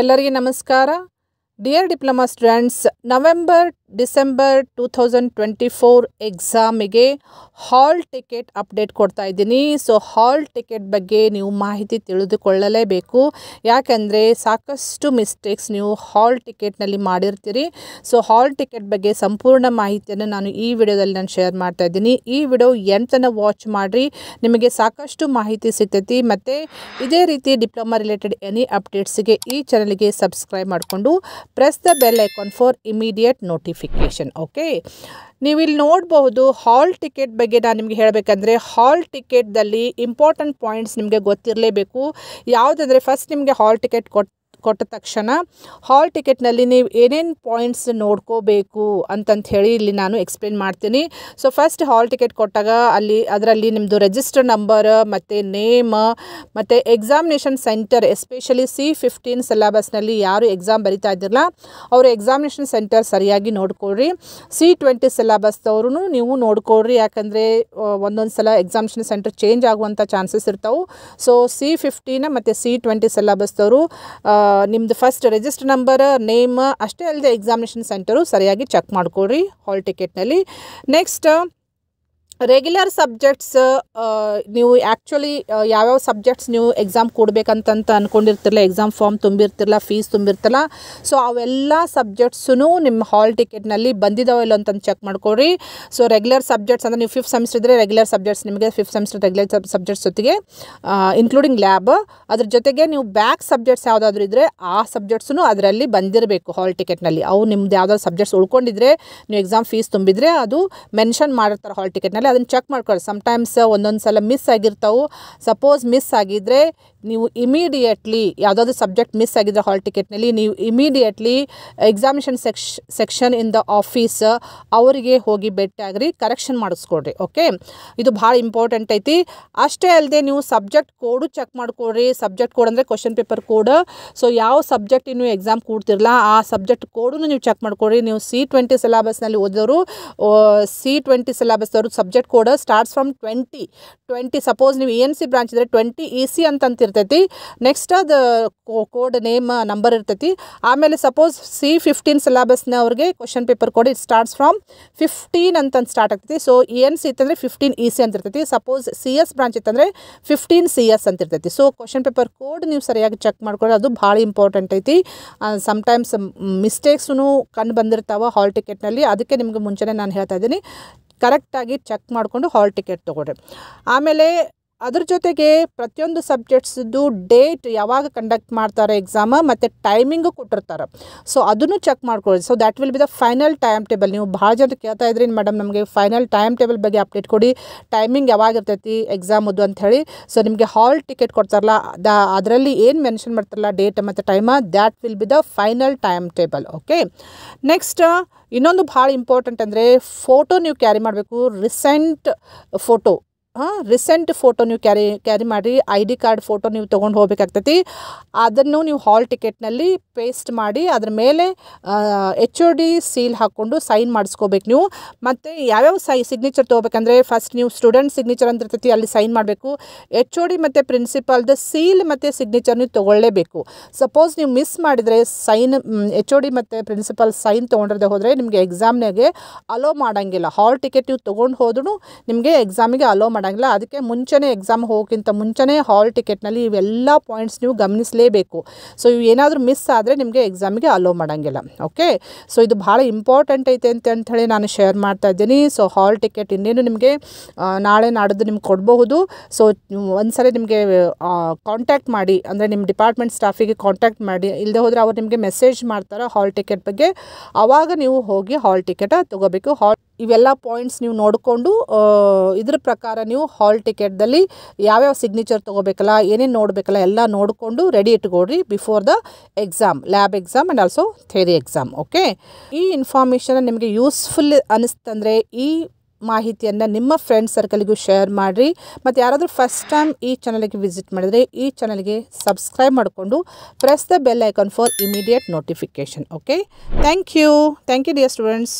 ಎಲ್ಲರಿಗೆ ನಮಸ್ಕಾರ dear diploma students November December two thousand twenty four ಎಕ್ಸಾಮಿಗೆ ಹಾಲ್ ಟಿಕೆಟ್ ಅಪ್ಡೇಟ್ ಕೊಡ್ತಾ ಇದ್ದೀನಿ ಸೊ ಹಾಲ್ ಟಿಕೆಟ್ ಬಗ್ಗೆ ನೀವು ಮಾಹಿತಿ ತಿಳಿದುಕೊಳ್ಳಲೇಬೇಕು ಯಾಕೆಂದರೆ ಸಾಕಷ್ಟು ಮಿಸ್ಟೇಕ್ಸ್ ನೀವು ಹಾಲ್ ಟಿಕೆಟ್ನಲ್ಲಿ ಮಾಡಿರ್ತೀರಿ ಸೊ ಹಾಲ್ ಟಿಕೆಟ್ ಬಗ್ಗೆ ಸಂಪೂರ್ಣ ಮಾಹಿತಿಯನ್ನು ನಾನು ಈ ವಿಡಿಯೋದಲ್ಲಿ ನಾನು ಶೇರ್ ಮಾಡ್ತಾ ಇದ್ದೀನಿ ಈ ವಿಡಿಯೋ ಎಂಥನ ವಾಚ್ ಮಾಡಿರಿ ನಿಮಗೆ ಸಾಕಷ್ಟು ಮಾಹಿತಿ ಸಿಗ್ತೈತಿ ಮತ್ತು ಇದೇ ರೀತಿ ಡಿಪ್ಲೊಮಾ ರಿಲೇಟೆಡ್ ಎನಿ ಅಪ್ಡೇಟ್ಸಿಗೆ ಈ ಚಾನಲ್ಗೆ ಸಬ್ಸ್ಕ್ರೈಬ್ ಮಾಡಿಕೊಂಡು press the bell icon for immediate notification okay ನೀವಿಲ್ಲಿ ನೋಡಬಹುದು ಹಾಲ್ ಟಿಕೆಟ್ ಬಗ್ಗೆ ನಾನು ನಿಮಗೆ ಹೇಳಬೇಕಂದ್ರೆ ಹಾಲ್ ಟಿಕೆಟ್ದಲ್ಲಿ ಇಂಪಾರ್ಟೆಂಟ್ ಪಾಯಿಂಟ್ಸ್ ನಿಮಗೆ ಗೊತ್ತಿರಲೇಬೇಕು ಯಾವುದಂದರೆ ಫಸ್ಟ್ ನಿಮಗೆ ಹಾಲ್ ಟಿಕೆಟ್ ಕೊಟ್ಟು ಕೊಟ್ಟ ತಕ್ಷಣ ಹಾಲ್ ಟಿಕೆಟ್ನಲ್ಲಿ ನೀವು ಏನೇನು ಪಾಯಿಂಟ್ಸ್ ನೋಡ್ಕೋಬೇಕು ಅಂತಂತ ಹೇಳಿ ಇಲ್ಲಿ ನಾನು ಎಕ್ಸ್ಪ್ಲೇನ್ ಮಾಡ್ತೀನಿ ಸೊ ಫಸ್ಟ್ ಹಾಲ್ ಟಿಕೆಟ್ ಕೊಟ್ಟಾಗ ಅಲ್ಲಿ ಅದರಲ್ಲಿ ನಿಮ್ಮದು ರೆಜಿಸ್ಟರ್ ನಂಬರ್ ಮತ್ತು ನೇಮ್ ಮತ್ತು examination centre especially C fifteen ಸಿಲೆಬಸ್ನಲ್ಲಿ ಯಾರು ಎಕ್ಸಾಮ್ ಬರಿತಾ ಇದ್ದಿರಲ್ಲ ಅವರು ಎಕ್ಸಾಮಿನೇಷನ್ ಸೆಂಟರ್ ಸರಿಯಾಗಿ ನೋಡ್ಕೊಳ್ರಿ ಸಿ ಟ್ವೆಂಟಿ ಸಿಲೆಬಸ್ದವ್ರು ನೀವು ನೋಡ್ಕೊಳ್ರಿ ಯಾಕಂದರೆ ಒಂದೊಂದು ಸಲ ಎಕ್ಸಾಮಿನೇಷನ್ ಸೆಂಟರ್ ಚೇಂಜ್ ಆಗುವಂಥ ಚಾನ್ಸಸ್ ಇರ್ತಾವೆ ಸೊ ಸಿ ಫಿಫ್ಟೀನ್ ಮತ್ತು ಸಿ ಟ್ವೆಂಟಿ ಸಿಲೆಬಸ್ದವರು ನಿಮ್ಮದು ಫಸ್ಟ್ ರಿಜಿಸ್ಟರ್ ನಂಬರ್ ನೇಮ್ ಅಷ್ಟೇ ಅಲ್ಲದೆ ಎಕ್ಸಾಮಿನೇಷನ್ ಸೆಂಟರು ಸರಿಯಾಗಿ ಚೆಕ್ ಮಾಡಿಕೊಡ್ರಿ ಹಾಲ್ ಟಿಕೆಟ್ನಲ್ಲಿ ನೆಕ್ಸ್ಟ್ ರೆಗ್ಯುಲರ್ ಸಬ್ಜೆಕ್ಟ್ಸ್ uh, ನೀವು ಆ್ಯಕ್ಚುಲಿ uh, ಯಾವ್ಯಾವ ಸಬ್ಜೆಕ್ಟ್ಸ್ ನೀವು ಎಕ್ಸಾಮ್ ಕೊಡಬೇಕಂತಂತ ಅಂದ್ಕೊಂಡಿರ್ತಿರಲ್ಲ ಎಕ್ಸಾಮ್ ಫಾರ್ಮ್ ತುಂಬಿರ್ತಿರಲ್ಲ ಫೀಸ್ ತುಂಬಿರ್ತಿಲ್ಲ ಸೊ ಅವೆಲ್ಲ ಸಬ್ಜೆಕ್ಟ್ಸೂ ನಿಮ್ಮ ಹಾಲ್ ಟಿಕೆಟ್ನಲ್ಲಿ ಬಂದಿದ್ದಾವೆ ಇಲ್ಲ ಅಂತಂದು ಚೆಕ್ ಮಾಡ್ಕೊಳ್ರಿ ಸೊ ರೆಗ್ಯುಲರ್ ಸಬ್ಜೆಕ್ಟ್ಸ್ ಅಂದರೆ ನೀವು ಫಿಫ್ತ್ ಸೆಮಿಸ್ಟರ್ ಇದ್ದರೆ ರೆಗ್ಯುಲರ್ ಸಬ್ಜೆಕ್ಟ್ಸ್ ನಿಮಗೆ ಫಿಫ್ತ್ ಸೆಮಿಸ್ಟರ್ ರೆಗ್ಯುಲರ್ ಸಬ್ಜೆಕ್ಟ್ಸ್ ಜೊತೆಗೆ ಇನ್ಕ್ಲೂಡಿಂಗ್ ಲ್ಯಾಬ್ ಅದ್ರ ಜೊತೆಗೆ ನೀವು ಬ್ಯಾಕ್ ಸಬ್ಜೆಕ್ಟ್ಸ್ ಯಾವುದಾದ್ರೂ ಇದ್ದರೆ ಆ ಸಬ್ಜೆಕ್ಟ್ಸೂ ಅದರಲ್ಲಿ ಬಂದಿರಬೇಕು ಹಾಲ್ ಟಿಕೆಟ್ನಲ್ಲಿ ಅವು ನಿಮ್ದು ಯಾವುದಾದ್ರು ಸಬ್ಜೆಕ್ಟ್ಸ್ ಉಳ್ಕೊಂಡಿದ್ರೆ ನೀವು ಎಕ್ಸಾಮ್ ಫೀಸ್ ತುಂಬಿದರೆ ಅದು ಮೆನ್ಷನ್ ಮಾಡಿರ್ತಾರೆ ಹಾಲ್ ಟಿಕೆಟ್ನಲ್ಲಿ ಅದನ್ನು ಚೆಕ್ ಮಾಡ್ಕೊಳ್ಳಿ ಸಮ್ಟೈಮ್ಸ್ ಒಂದೊಂದು ಸಲ ಮಿಸ್ ಆಗಿರ್ತಾವೆ ಸಪೋಸ್ ಮಿಸ್ ಆಗಿದ್ದರೆ ನೀವು ಇಮಿಡಿಯೇಟ್ಲಿ ಯಾವುದಾದ್ರೂ ಸಬ್ಜೆಕ್ಟ್ ಮಿಸ್ ಆಗಿದ್ರೆ ಹಾಲ್ ಟಿಕೆಟ್ನಲ್ಲಿ ನೀವು ಇಮಿಡಿಯೇಟ್ಲಿ ಎಕ್ಸಾಮಿಷನ್ ಸೆಕ್ಷ್ ಸೆಕ್ಷನ್ ಇನ್ ದ ಆಫೀಸ್ ಅವರಿಗೆ ಹೋಗಿ ಭೇಟಿಯಾಗ್ರಿ ಕರೆಕ್ಷನ್ ಮಾಡಿಸ್ಕೊಡ್ರಿ ಓಕೆ ಇದು ಭಾಳ ಇಂಪಾರ್ಟೆಂಟ್ ಐತಿ ಅಷ್ಟೇ ಅಲ್ಲದೆ ನೀವು ಸಬ್ಜೆಕ್ಟ್ ಕೋಡು ಚೆಕ್ ಮಾಡ್ಕೊಡ್ರಿ ಸಬ್ಜೆಕ್ಟ್ ಕೋಡ್ ಅಂದರೆ ಕ್ವಶನ್ ಪೇಪರ್ ಕೋಡ್ ಸೊ ಯಾವ ಸಬ್ಜೆಕ್ಟ್ ನೀವು ಎಕ್ಸಾಮ್ ಕೂಡ್ತಿರಲ್ಲ ಆ ಸಬ್ಜೆಕ್ಟ್ ಕೋಡೂ ನೀವು ಚೆಕ್ ಮಾಡ್ಕೊಡ್ರಿ ನೀವು ಸಿ ಟ್ವೆಂಟಿ ಸಿಲೆಬಸ್ನಲ್ಲಿ ಓದಿದವರು ಸಿ ಟ್ವೆಂಟಿ ಸಿಲೆಬಸ್ದವರು subject code starts from twenty twenty suppose ನೀವು ಇ ಎನ್ ಸಿ ಬ್ರಾಂಚ್ ಇದ್ದರೆ ಟ್ವೆಂಟಿ ಇ e ಸಿ ಅಂತಂತಿರ್ತೀವಿ ಇರ್ತೈತಿ ನೆಕ್ಸ್ಟ್ ಅದು ಕೋಡ್ ನೇಮ್ ನಂಬರ್ ಇರ್ತೈತಿ ಆಮೇಲೆ ಸಪೋಸ್ ಸಿ ಫಿಫ್ಟೀನ್ ಸಿಲೆಬಸ್ನ ಅವ್ರಿಗೆ ಕ್ವಶನ್ ಪೇಪರ್ ಕೊಡಿ ಇಟ್ ಸ್ಟಾರ್ಟ್ಸ್ ಫ್ರಮ್ ಫಿಫ್ಟೀನ್ ಅಂತಂದು ಸ್ಟಾರ್ಟ್ ಆಗ್ತೈತಿ ಸೊ ಎನ್ ಸಿ ಇತ್ತಂದರೆ ಫಿಫ್ಟೀನ್ ಇ ಸಿ ಅಂತ ಇರ್ತೈತಿ ಸಪೋಸ್ ಸಿ ಎಸ್ ಬ್ರಾಂಚ್ ಇತ್ತಂದರೆ ಫಿಫ್ಟೀನ್ ಸಿ ಎಸ್ ಅಂತ ಇರ್ತೈತಿ ಸೊ ಕ್ವಶನ್ ಪೇಪರ್ ಕೋಡ್ ನೀವು ಸರಿಯಾಗಿ ಚೆಕ್ ಮಾಡ್ಕೊಳ್ಳಿ ಅದು ಭಾಳ ಇಂಪಾರ್ಟೆಂಟ್ ಐತಿ ಸಮಟೈಮ್ಸ್ ಮಿಸ್ಟೇಕ್ಸೂ ಕಂಡು ಬಂದಿರ್ತಾವೆ ಹಾಲ್ ಟಿಕೆಟ್ನಲ್ಲಿ ಅದಕ್ಕೆ ನಿಮಗೆ ಮುಂಚೆನೇ ನಾನು ಹೇಳ್ತಾ ಇದ್ದೀನಿ ಕರೆಕ್ಟಾಗಿ ಚೆಕ್ ಮಾಡಿಕೊಂಡು ಹಾಲ್ ಟಿಕೆಟ್ ತೊಗೊಳ್ರಿ ಆಮೇಲೆ ಅದ್ರ ಜೊತೆಗೆ ಪ್ರತಿಯೊಂದು ಸಬ್ಜೆಕ್ಟ್ಸ್ದು ಡೇಟ್ ಯಾವಾಗ ಕಂಡಕ್ಟ್ ಮಾಡ್ತಾರೆ ಎಕ್ಸಾಮ ಮತ್ತು ಟೈಮಿಂಗು ಕೊಟ್ಟಿರ್ತಾರೆ ಸೊ ಅದನ್ನು ಚೆಕ್ ಮಾಡ್ಕೊಳ್ಳಿ so that will be the final time table ನೀವು ಭಾಳ ಜನ ಕೇಳ್ತಾ ಇದ್ರಿ ಮೇಡಮ್ ನಮಗೆ ಫೈನಲ್ ಟೈಮ್ ಟೇಬಲ್ ಬಗ್ಗೆ ಅಪ್ಡೇಟ್ ಕೊಡಿ ಟೈಮಿಂಗ್ ಯಾವಾಗ ಇರ್ತೈತಿ ಅಂತ ಅಂಥೇಳಿ ಸೊ ನಿಮಗೆ ಹಾಲ್ ಟಿಕೆಟ್ ಕೊಡ್ತಾರಲ್ಲ ದ ಅದರಲ್ಲಿ ಏನು ಮೆನ್ಷನ್ ಮಾಡ್ತಾರಲ್ಲ ಡೇಟ್ ಮತ್ತು time that will be the final time table okay next ಇನ್ನೊಂದು ಭಾಳ ಇಂಪಾರ್ಟೆಂಟ್ ಅಂದರೆ ಫೋಟೋ ನೀವು ಕ್ಯಾರಿ ಮಾಡಬೇಕು ರೀಸೆಂಟ್ ಫೋಟೋ ಹಾಂ ರೀಸೆಂಟ್ ಫೋಟೋ ನೀವು ಕ್ಯಾರಿ ಕ್ಯಾರಿ ಮಾಡಿ ಐ ಡಿ ಕಾರ್ಡ್ ಫೋಟೋ ನೀವು ತೊಗೊಂಡು ಹೋಗಬೇಕಾಗ್ತೈತಿ ಅದನ್ನು ನೀವು ಹಾಲ್ ಟಿಕೆಟ್ನಲ್ಲಿ ಪೇಸ್ಟ್ ಮಾಡಿ ಅದ್ರ ಮೇಲೆ ಎಚ್ ಓ ಡಿ ಸೀಲ್ ಹಾಕ್ಕೊಂಡು ಸೈನ್ ಮಾಡಿಸ್ಕೋಬೇಕು ನೀವು ಮತ್ತು ಯಾವ್ಯಾವ ಸೈ ಸಿಗ್ನೇಚರ್ ತೊಗೋಬೇಕಂದ್ರೆ ಫಸ್ಟ್ ನೀವು ಸ್ಟೂಡೆಂಟ್ ಸಿಗ್ನೇಚರ್ ಅಂತ ಇರ್ತೈತಿ ಅಲ್ಲಿ ಸೈನ್ ಮಾಡಬೇಕು ಎಚ್ ಓ ಡಿ ಮತ್ತು ಪ್ರಿನ್ಸಿಪಾಲ್ದ ಸೀಲ್ ಮತ್ತು ಸಿಗ್ನೇಚರ್ ನೀವು ತೊಗೊಳ್ಳೇಬೇಕು ಸಪೋಸ್ ನೀವು ಮಿಸ್ ಮಾಡಿದರೆ ಸೈನ್ ಎಚ್ ಓ ಡಿ ಮತ್ತು ಪ್ರಿನ್ಸಿಪಾಲ್ ಸೈನ್ ತೊಗೊಂಡಿರದೆ ಹೋದರೆ ನಿಮಗೆ ಎಕ್ಸಾಮ್ನಾಗೆ ಅಲೋ ಮಾಡೋಂಗಿಲ್ಲ ಹಾಲ್ ಟಿಕೆಟ್ ನೀವು ತೊಗೊಂಡು ಹೋದ್ರೂ ನಿಮಗೆ ಎಕ್ಸಾಮಿಗೆ ಅಲೋ ಮಾಡಿ ಮಾಡೋಂಗಿಲ್ಲ ಅದಕ್ಕೆ ಮುಂಚೆನೇ ಎಕ್ಸಾಮ್ ಹೋಗೋಕ್ಕಿಂತ ಮುಂಚೆನೇ ಹಾಲ್ ಟಿಕೆಟ್ನಲ್ಲಿ ಇವೆಲ್ಲ ಪಾಯಿಂಟ್ಸ್ ನೀವು ಗಮನಿಸಲೇಬೇಕು ಸೊ ಇವು ಏನಾದರೂ ಮಿಸ್ ಆದರೆ ನಿಮಗೆ ಎಕ್ಸಾಮಿಗೆ ಅಲೋ ಮಾಡೋಂಗಿಲ್ಲ ಓಕೆ ಸೊ ಇದು ಭಾಳ ಇಂಪಾರ್ಟೆಂಟ್ ಐತೆ ಅಂತ ಅಂಥೇಳಿ ನಾನು ಶೇರ್ ಮಾಡ್ತಾ ಇದ್ದೀನಿ ಸೊ ಹಾಲ್ ಟಿಕೆಟ್ ಇನ್ನೇನು ನಿಮಗೆ ನಾಳೆ ನಾಡಿದ್ದು ನಿಮ್ಗೆ ಕೊಡಬಹುದು ಸೊ ಒಂದ್ಸಲ ನಿಮಗೆ ಕಾಂಟ್ಯಾಕ್ಟ್ ಮಾಡಿ ಅಂದರೆ ನಿಮ್ಮ ಡಿಪಾರ್ಟ್ಮೆಂಟ್ ಸ್ಟಾಫಿಗೆ ಕಾಂಟ್ಯಾಕ್ಟ್ ಮಾಡಿ ಇಲ್ಲದೆ ಹೋದರೆ ಅವ್ರು ನಿಮಗೆ ಮೆಸೇಜ್ ಮಾಡ್ತಾರೆ ಹಾಲ್ ಟಿಕೆಟ್ ಬಗ್ಗೆ ಆವಾಗ ನೀವು ಹೋಗಿ ಹಾಲ್ ಟಿಕೆಟ ತೊಗೋಬೇಕು ಹಾಲ್ ಇವೆಲ್ಲ ಪಾಯಿಂಟ್ಸ್ ನೀವು ನೋಡಿಕೊಂಡು ಇದ್ರ ಪ್ರಕಾರ ನೀವು ಹಾಲ್ ಟಿಕೆಟ್ದಲ್ಲಿ ಯಾವ್ಯಾವ ಸಿಗ್ನೇಚರ್ ತೊಗೋಬೇಕಲ್ಲ ಏನೇನು ನೋಡಬೇಕಲ್ಲ ಎಲ್ಲ ನೋಡಿಕೊಂಡು ರೆಡಿ ಇಟ್ಕೊಡ್ರಿ before the exam lab exam and also theory exam okay ಈ ಇನ್ಫಾರ್ಮೇಷನ್ ನಿಮಗೆ ಯೂಸ್ಫುಲ್ ಅನ್ನಿಸ್ತಂದರೆ ಈ ಮಾಹಿತಿಯನ್ನು ನಿಮ್ಮ ಫ್ರೆಂಡ್ ಸರ್ಕಲ್ಗೂ ಶೇರ್ ಮಾಡಿರಿ ಮತ್ತು ಯಾರಾದರೂ ಫಸ್ಟ್ ಟೈಮ್ ಈ ಚಾನಲ್ಗೆ ವಿಸಿಟ್ ಮಾಡಿದರೆ ಈ ಚಾನಲ್ಗೆ ಸಬ್ಸ್ಕ್ರೈಬ್ ಮಾಡಿಕೊಂಡು press the bell icon for immediate notification okay thank you thank you dear students